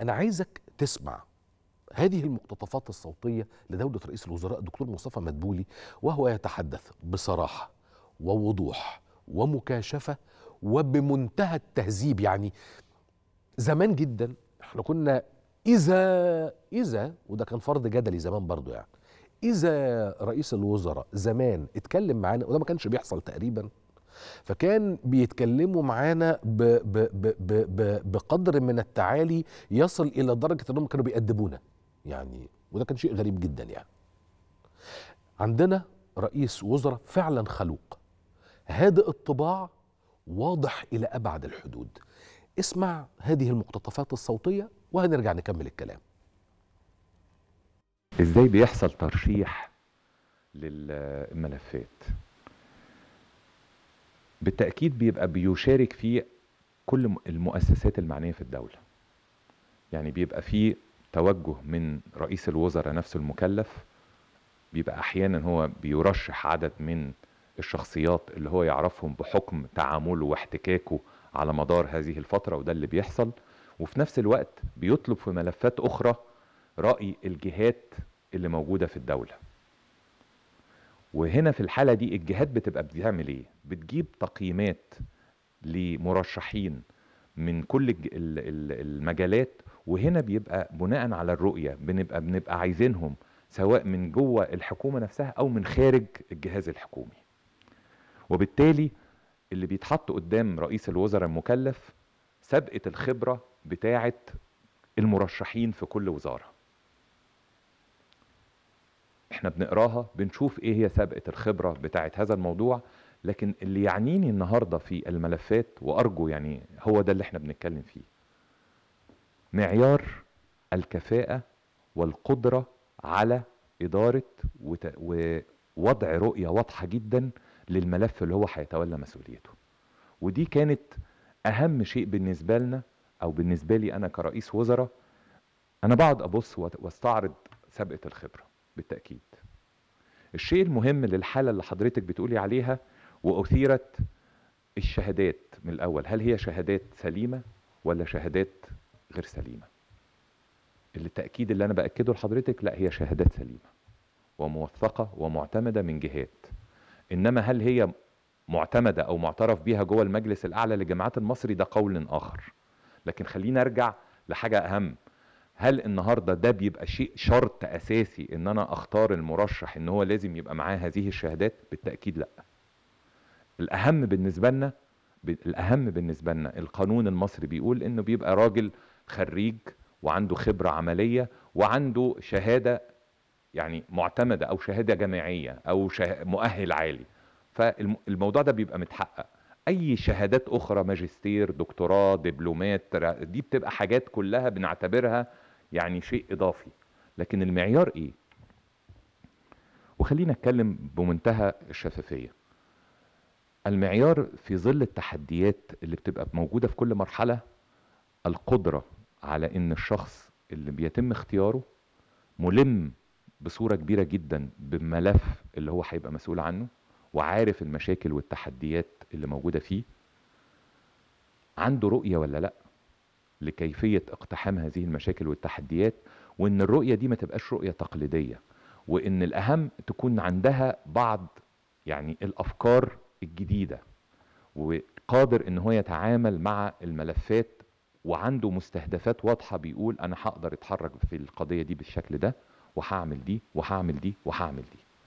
انا عايزك تسمع هذه المقتطفات الصوتيه لدوله رئيس الوزراء الدكتور مصطفى مدبولي وهو يتحدث بصراحه ووضوح ومكاشفه وبمنتهى التهذيب يعني زمان جدا احنا كنا اذا اذا وده كان فرض جدلي زمان برضو يعني اذا رئيس الوزراء زمان اتكلم معانا وده ما كانش بيحصل تقريبا فكان بيتكلموا معانا بقدر من التعالي يصل الى درجه انهم كانوا بيأدبونا يعني وده كان شيء غريب جدا يعني عندنا رئيس وزراء فعلا خلوق هادئ الطباع واضح الى ابعد الحدود اسمع هذه المقتطفات الصوتيه وهنرجع نكمل الكلام ازاي بيحصل ترشيح للملفات بالتاكيد بيبقى بيشارك فيه كل المؤسسات المعنيه في الدوله يعني بيبقى فيه توجه من رئيس الوزراء نفسه المكلف بيبقى احيانا هو بيرشح عدد من الشخصيات اللي هو يعرفهم بحكم تعامله واحتكاكه على مدار هذه الفتره وده اللي بيحصل وفي نفس الوقت بيطلب في ملفات اخرى راي الجهات اللي موجوده في الدوله وهنا في الحاله دي الجهات بتبقى بتعمل ايه بتجيب تقييمات لمرشحين من كل المجالات وهنا بيبقى بناء على الرؤيه بنبقى بنبقى عايزينهم سواء من جوه الحكومه نفسها او من خارج الجهاز الحكومي وبالتالي اللي بيتحط قدام رئيس الوزراء المكلف سابقه الخبره بتاعه المرشحين في كل وزاره احنا بنقراها بنشوف ايه هي سابقه الخبره بتاعه هذا الموضوع لكن اللي يعنيني النهارده في الملفات وارجو يعني هو ده اللي احنا بنتكلم فيه معيار الكفاءه والقدره على اداره ووضع رؤيه واضحه جدا للملف اللي هو هيتولى مسؤوليته ودي كانت اهم شيء بالنسبه لنا او بالنسبه لي انا كرئيس وزراء انا بقعد ابص واستعرض سابقه الخبره بالتأكيد الشيء المهم للحالة اللي حضرتك بتقولي عليها وأثيرت الشهادات من الأول هل هي شهادات سليمة ولا شهادات غير سليمة التأكيد اللي أنا بأكده لحضرتك لا هي شهادات سليمة وموثقة ومعتمدة من جهات إنما هل هي معتمدة أو معترف بها جوه المجلس الأعلى للجامعات المصري ده قول آخر لكن خلينا أرجع لحاجة أهم هل النهارده ده بيبقى شيء شرط اساسي ان انا اختار المرشح ان هو لازم يبقى معاه هذه الشهادات بالتاكيد لا الاهم بالنسبه لنا الاهم بالنسبه لنا القانون المصري بيقول انه بيبقى راجل خريج وعنده خبره عمليه وعنده شهاده يعني معتمده او شهاده جامعيه او مؤهل عالي فالموضوع ده بيبقى متحقق اي شهادات اخرى ماجستير دكتوراه دبلومات دي بتبقى حاجات كلها بنعتبرها يعني شيء اضافي لكن المعيار ايه وخلينا اتكلم بمنتهى الشفافيه المعيار في ظل التحديات اللي بتبقى موجوده في كل مرحله القدره على ان الشخص اللي بيتم اختياره ملم بصوره كبيره جدا بالملف اللي هو هيبقى مسؤول عنه وعارف المشاكل والتحديات اللي موجوده فيه عنده رؤيه ولا لا لكيفيه اقتحام هذه المشاكل والتحديات وان الرؤيه دي ما تبقاش رؤيه تقليديه وان الاهم تكون عندها بعض يعني الافكار الجديده وقادر ان هو يتعامل مع الملفات وعنده مستهدفات واضحه بيقول انا هقدر اتحرك في القضيه دي بالشكل ده وهعمل دي وهعمل دي وهعمل دي